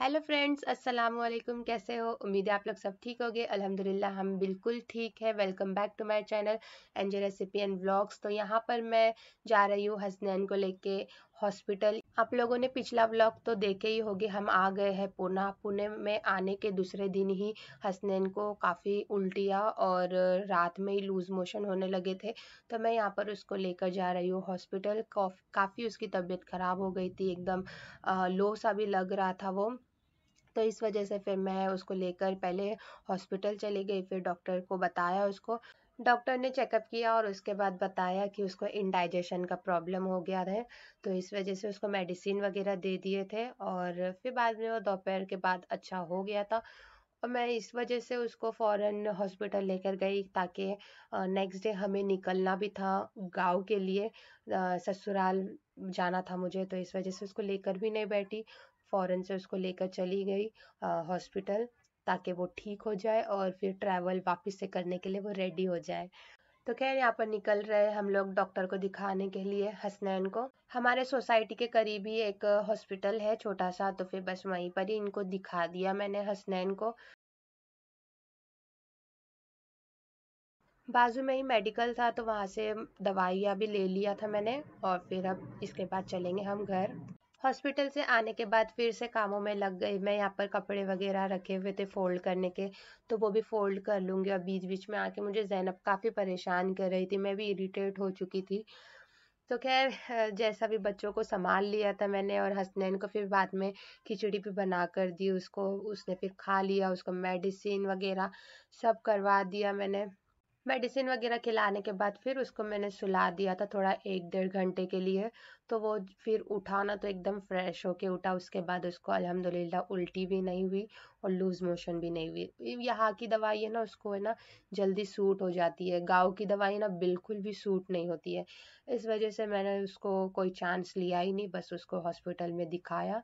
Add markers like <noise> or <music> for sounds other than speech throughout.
hello friends अस्सलाम वालेकुम कैसे हो उम्मीद है आप लोग सब ठीक होगे अल्हम्दुलिल्लाह हम बिल्कुल ठीक है welcome back to my channel NJ recipe and vlogs तो यहाँ पर मैं जा रही हूँ हसनैन को लेके हॉस्पिटल आप लोगों ने पिछला व्लॉग तो देखे ही होगे हम आ गए हैं पूना पुणे में आने के दूसरे दिन ही हसनैन को काफ़ी उल्टिया और रात में ही लूज़ मोशन होने लगे थे तो मैं यहाँ पर उसको लेकर जा रही हूँ हॉस्पिटल काफ़ी उसकी तबीयत ख़राब हो गई थी एकदम लो सा भी लग रहा था वो तो इस वजह से फिर मैं उसको लेकर पहले हॉस्पिटल चली गई फिर डॉक्टर को बताया उसको डॉक्टर ने चेकअप किया और उसके बाद बताया कि उसको इनडाइजेशन का प्रॉब्लम हो गया है तो इस वजह से उसको मेडिसिन वगैरह दे दिए थे और फिर बाद में वो दोपहर के बाद अच्छा हो गया था और मैं इस वजह से उसको फ़ौरन हॉस्पिटल लेकर गई ताकि नेक्स्ट डे हमें निकलना भी था गांव के लिए ससुराल जाना था मुझे तो इस वजह से उसको लेकर भी नहीं बैठी फ़ौरन से उसको लेकर चली गई हॉस्पिटल ताकि वो ठीक हो जाए और फिर ट्रैवल वापस से करने के लिए वो रेडी हो जाए तो खैर यहाँ पर निकल रहे हम लोग डॉक्टर को दिखाने के लिए हसनैन को हमारे सोसाइटी के करीब ही एक हॉस्पिटल है छोटा सा तो फिर बस वहीं पर ही इनको दिखा दिया मैंने हसनैन को बाजू में ही मेडिकल था तो वहाँ से दवाइयाँ भी ले लिया था मैंने और फिर अब इसके बाद चलेंगे हम घर हॉस्पिटल से आने के बाद फिर से कामों में लग गई मैं यहाँ पर कपड़े वगैरह रखे हुए थे फ़ोल्ड करने के तो वो भी फ़ोल्ड कर लूँगी और बीच बीच में आके मुझे जैनब काफ़ी परेशान कर रही थी मैं भी इरीटेट हो चुकी थी तो खैर जैसा भी बच्चों को संभाल लिया था मैंने और हसनैन को फिर बाद में खिचड़ी भी बना कर दी उसको उसने फिर खा लिया उसको मेडिसिन वगैरह सब करवा दिया मैंने मेडिसिन वगैरह खिलाने के बाद फिर उसको मैंने सुला दिया था थोड़ा एक डेढ़ घंटे के लिए तो वो फिर उठा ना तो एकदम फ्रेश होके उठा उसके बाद उसको अलहमदिल्ला उल्टी भी नहीं हुई और लूज़ मोशन भी नहीं हुई यहाँ की दवाई है ना उसको है ना जल्दी सूट हो जाती है गाँव की दवाई ना बिल्कुल भी सूट नहीं होती है इस वजह से मैंने उसको कोई चांस लिया ही नहीं बस उसको हॉस्पिटल में दिखाया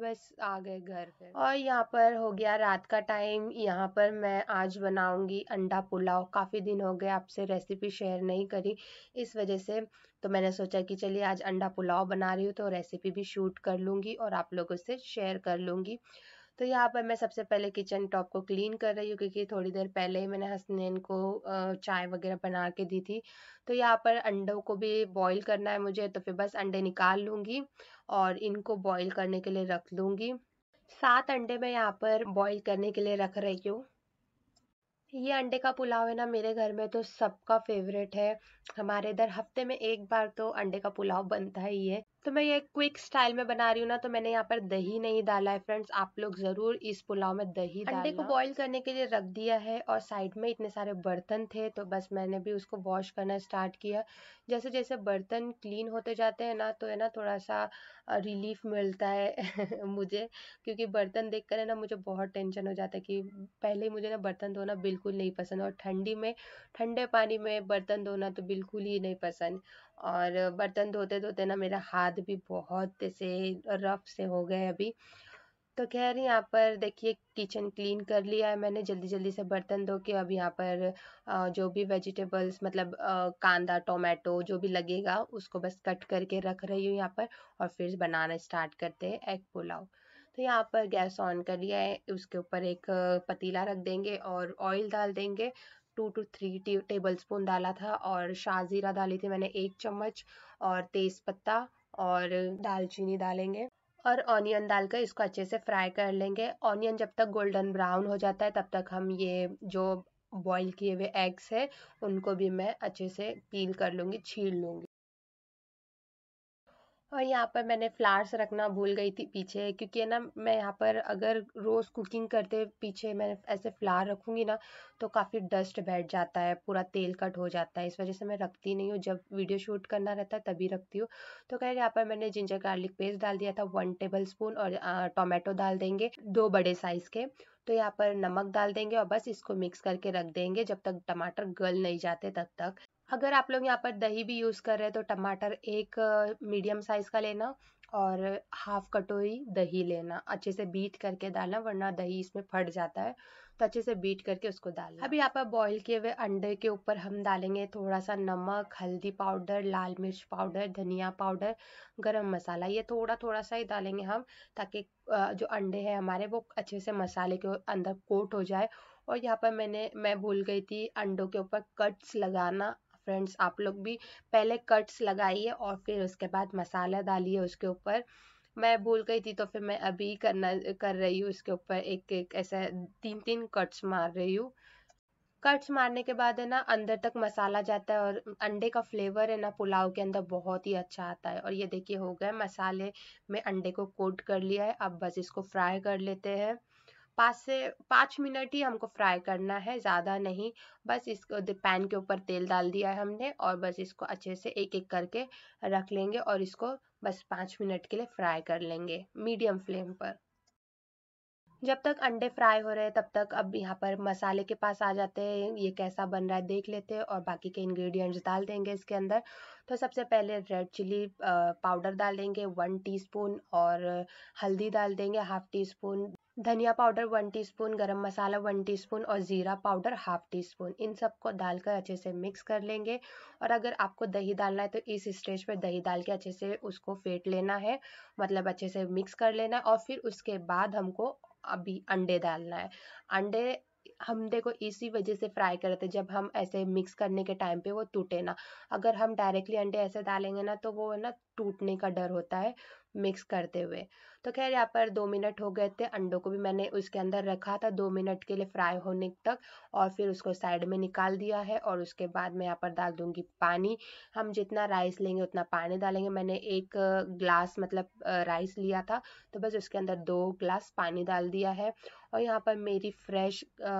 बस आ गए घर पे और यहाँ पर हो गया रात का टाइम यहाँ पर मैं आज बनाऊंगी अंडा पुलाव काफ़ी दिन हो गए आपसे रेसिपी शेयर नहीं करी इस वजह से तो मैंने सोचा कि चलिए आज अंडा पुलाव बना रही हूँ तो रेसिपी भी शूट कर लूँगी और आप लोगों से शेयर कर लूँगी तो यहाँ पर मैं सबसे पहले किचन टॉप को क्लीन कर रही हूँ क्योंकि थोड़ी देर पहले ही मैंने हसनैन को चाय वगैरह बना के दी थी तो यहाँ पर अंडों को भी बॉईल करना है मुझे तो फिर बस अंडे निकाल लूँगी और इनको बॉईल करने के लिए रख लूँगी सात अंडे मैं यहाँ पर बॉयल करने के लिए रख रही हूँ ये अंडे का पुलाव है ना मेरे घर में तो सबका फेवरेट है हमारे इधर हफ्ते में एक बार तो अंडे का पुलाव बनता ही है तो मैं ये क्विक स्टाइल में बना रही हूँ ना तो मैंने यहाँ पर दही नहीं डाला है फ्रेंड्स आप लोग ज़रूर इस पुलाव में दही अंडे को बॉईल करने के लिए रख दिया है और साइड में इतने सारे बर्तन थे तो बस मैंने भी उसको वॉश करना स्टार्ट किया जैसे जैसे बर्तन क्लीन होते जाते हैं ना तो है ना थोड़ा सा रिलीफ मिलता है <laughs> मुझे क्योंकि बर्तन देख कर है ना मुझे बहुत टेंशन हो जाता है कि पहले मुझे ना बर्तन धोना बिल्कुल नहीं पसंद और ठंडी में ठंडे पानी में बर्तन धोना तो बिल्कुल ही नहीं पसंद और बर्तन धोते धोते ना मेरा हाथ भी बहुत से रफ से हो गए अभी तो खैर यहाँ पर देखिए किचन क्लीन कर लिया है मैंने जल्दी जल्दी से बर्तन धो के अब यहाँ पर जो भी वेजिटेबल्स मतलब कांदा टोमेटो जो भी लगेगा उसको बस कट करके रख रही हूँ यहाँ पर और फिर बनाना स्टार्ट करते हैं एग पुलाव तो यहाँ पर गैस ऑन कर लिया है उसके ऊपर एक पतीला रख देंगे और ऑयल डाल देंगे two to three tablespoon डाला था और शाहजीरा डाली थी मैंने एक चम्मच और तेज़ पत्ता और दालचीनी डालेंगे और ऑनियन डालकर इसको अच्छे से फ्राई कर लेंगे ऑनियन जब तक गोल्डन ब्राउन हो जाता है तब तक हम ये जो बॉईल किए हुए एग्स है उनको भी मैं अच्छे से पील कर लूँगी छील लूँगी और यहाँ पर मैंने फ्लावर्स रखना भूल गई थी पीछे क्योंकि है ना मैं यहाँ पर अगर रोज़ कुकिंग करते पीछे मैं ऐसे फ्लावर रखूँगी ना तो काफ़ी डस्ट बैठ जाता है पूरा तेल कट हो जाता है इस वजह से मैं रखती नहीं हूँ जब वीडियो शूट करना रहता है तभी रखती हूँ तो खैर यहाँ पर मैंने जिंजर गार्लिक पेस्ट डाल दिया था वन टेबल स्पून और टोमेटो डाल देंगे दो बड़े साइज़ के तो यहाँ पर नमक डाल देंगे और बस इसको मिक्स करके रख देंगे जब तक टमाटर गल नहीं जाते तब तक अगर आप लोग यहाँ पर दही भी यूज़ कर रहे हैं तो टमाटर एक मीडियम साइज़ का लेना और हाफ़ कटोरी दही लेना अच्छे से बीट करके डालना वरना दही इसमें फट जाता है तो अच्छे से बीट करके उसको डालना अभी यहाँ पर बॉईल किए हुए अंडे के ऊपर हम डालेंगे थोड़ा सा नमक हल्दी पाउडर लाल मिर्च पाउडर धनिया पाउडर गरम मसाला ये थोड़ा थोड़ा सा ही डालेंगे हम ताकि जो अंडे हैं हमारे वो अच्छे से मसाले के अंदर कोट हो जाए और यहाँ पर मैंने मैं भूल गई थी अंडों के ऊपर कट्स लगाना फ्रेंड्स आप लोग भी पहले कट्स लगाइए और फिर उसके बाद मसाला डालिए उसके ऊपर मैं भूल गई थी तो फिर मैं अभी करना कर रही हूँ इसके ऊपर एक एक ऐसा तीन तीन कट्स मार रही हूँ कट्स मारने के बाद है ना अंदर तक मसाला जाता है और अंडे का फ्लेवर है ना पुलाव के अंदर बहुत ही अच्छा आता है और ये देखिए हो गया मसाले में अंडे को कोट कर लिया है अब बस इसको फ्राई कर लेते हैं पाँच से पाँच मिनट ही हमको फ्राई करना है ज़्यादा नहीं बस इसको पैन के ऊपर तेल डाल दिया है हमने और बस इसको अच्छे से एक एक करके रख लेंगे और इसको बस पाँच मिनट के लिए फ्राई कर लेंगे मीडियम फ्लेम पर जब तक अंडे फ्राई हो रहे हैं तब तक अब यहाँ पर मसाले के पास आ जाते हैं ये कैसा बन रहा है देख लेते हैं और बाकी के इंग्रेडिएंट्स डाल देंगे इसके अंदर तो सबसे पहले रेड चिली पाउडर डाल देंगे वन टीस्पून और हल्दी डाल देंगे हाफ टी स्पून धनिया powder one teaspoon garam masala one teaspoon और ज़ीरा पाउडर हाफ टी स्पून इन सबको डालकर अच्छे से मिक्स कर लेंगे और अगर आपको दही डालना है तो इस स्टेज पर दही डाल के अच्छे से उसको फेंट लेना है मतलब अच्छे से मिक्स कर लेना और फिर उसके बाद हमको अभी अंडे डालना है अंडे हम देखो इसी वजह से फ्राई करते जब हम ऐसे मिक्स करने के टाइम पे वो टूटे ना अगर हम डायरेक्टली अंडे ऐसे डालेंगे ना तो वो ना टूटने का डर होता है मिक्स करते हुए तो खैर यहाँ पर दो मिनट हो गए थे अंडों को भी मैंने उसके अंदर रखा था दो मिनट के लिए फ्राई होने तक और फिर उसको साइड में निकाल दिया है और उसके बाद मैं यहाँ पर डाल दूँगी पानी हम जितना राइस लेंगे उतना पानी डालेंगे मैंने एक ग्लास मतलब राइस लिया था तो बस उसके अंदर दो ग्लास पानी डाल दिया है और यहाँ पर मेरी फ्रेश आ,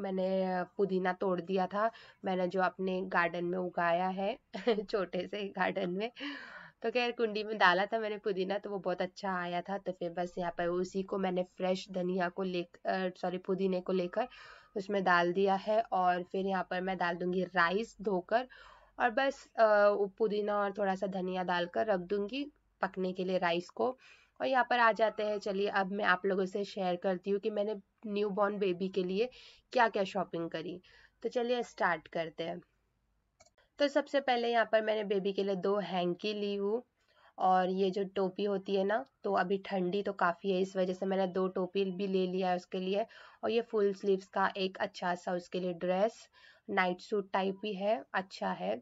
मैंने पुदीना तोड़ दिया था मैंने जो अपने गार्डन में उगाया है <laughs> छोटे से गार्डन में तो खैर कुंडी में डाला था मैंने पुदीना तो वो बहुत अच्छा आया था तो फिर बस यहाँ पर उसी को मैंने फ्रेश धनिया को ले सॉरी पुदीने को लेकर उसमें डाल दिया है और फिर यहाँ पर मैं डाल दूँगी राइस धोकर और बस पुदीना और थोड़ा सा धनिया डालकर रख दूँगी पकने के लिए राइस को और यहाँ पर आ जाते हैं चलिए अब मैं आप लोगों से शेयर करती हूँ कि मैंने न्यू बॉर्न बेबी के लिए क्या क्या शॉपिंग करी तो चलिए स्टार्ट करते हैं तो सबसे पहले यहाँ पर मैंने बेबी के लिए दो हैंकी ली हूँ और ये जो टोपी होती है ना तो अभी ठंडी तो काफ़ी है इस वजह से मैंने दो टोपी भी ले लिया है उसके लिए और ये फुल स्लीव्स का एक अच्छा सा उसके लिए ड्रेस नाइट सूट टाइप भी है अच्छा है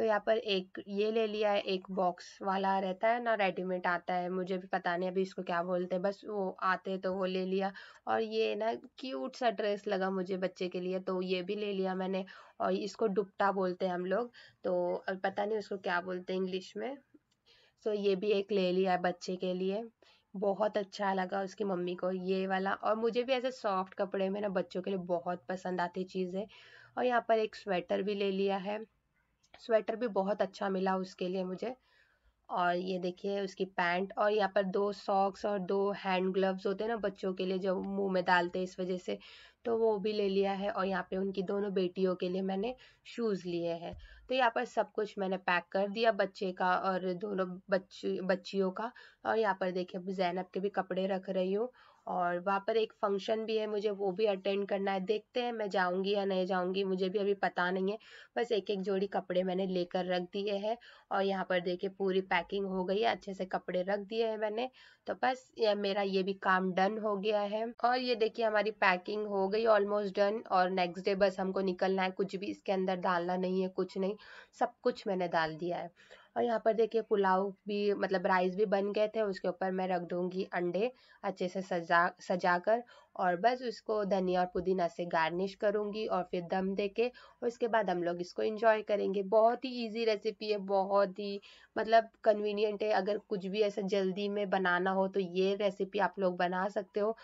तो यहाँ पर एक ये ले लिया है एक बॉक्स वाला रहता है ना रेडीमेड आता है मुझे भी पता नहीं अभी इसको क्या बोलते हैं बस वो आते तो वो ले लिया और ये ना क्यूट सा ड्रेस लगा मुझे बच्चे के लिए तो ये भी ले लिया मैंने और इसको दुपट्टा बोलते हैं हम लोग तो अब पता नहीं उसको क्या बोलते हैं इंग्लिश में सो ये भी एक ले लिया है बच्चे के लिए बहुत अच्छा लगा उसकी मम्मी को ये वाला और मुझे भी ऐसे सॉफ्ट कपड़े में ना बच्चों के लिए बहुत पसंद आती चीज़ है और यहाँ पर एक स्वेटर भी ले लिया है स्वेटर भी बहुत अच्छा मिला उसके लिए मुझे और ये देखिए उसकी पैंट और यहाँ पर दो सॉक्स और दो हैंड ग्लव्स होते हैं ना बच्चों के लिए जो मुंह में डालते हैं इस वजह से तो वो भी ले लिया है और यहाँ पे उनकी दोनों बेटियों के लिए मैंने शूज़ लिए हैं तो यहाँ पर सब कुछ मैंने पैक कर दिया बच्चे का और दोनों बच्ची बच्चियों का और यहाँ पर देखिए जैनब के भी कपड़े रख रही हूँ और वहाँ पर एक फंक्शन भी है मुझे वो भी अटेंड करना है देखते हैं मैं जाऊँगी या नहीं जाऊँगी मुझे भी अभी पता नहीं है बस एक एक जोड़ी कपड़े मैंने लेकर रख दिए हैं और यहाँ पर देखिए पूरी पैकिंग हो गई है अच्छे से कपड़े रख दिए हैं मैंने तो बस ये मेरा ये भी काम डन हो गया है और ये देखिए हमारी पैकिंग हो गई ऑलमोस्ट डन और नेक्स्ट डे बस हमको निकलना है कुछ भी इसके अंदर डालना नहीं है कुछ नहीं सब कुछ मैंने डाल दिया है और यहाँ पर देखिए पुलाव भी मतलब राइस भी बन गए थे उसके ऊपर मैं रख दूँगी अंडे अच्छे से सजा सजा कर और बस उसको धनिया और पुदीना से गार्निश करूँगी और फिर दम दे के और उसके बाद हम लोग इसको इंजॉय करेंगे बहुत ही इजी रेसिपी है बहुत ही मतलब कन्वीनियंट है अगर कुछ भी ऐसा जल्दी में बनाना हो तो ये रेसिपी आप लोग बना सकते हो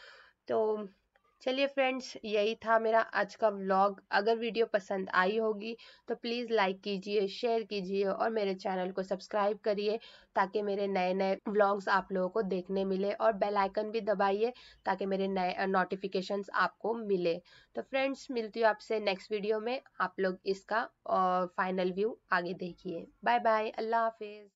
तो चलिए फ्रेंड्स यही था मेरा आज का व्लॉग अगर वीडियो पसंद आई होगी तो प्लीज़ लाइक कीजिए शेयर कीजिए और मेरे चैनल को सब्सक्राइब करिए ताकि मेरे नए नए व्लॉग्स आप लोगों को देखने मिले और बेल आइकन भी दबाइए ताकि मेरे नए नोटिफिकेशंस आपको मिले तो फ्रेंड्स मिलती हूँ आपसे नेक्स्ट वीडियो में आप लोग इसका फाइनल व्यू आगे देखिए बाय बाय अल्लाह हाफिज़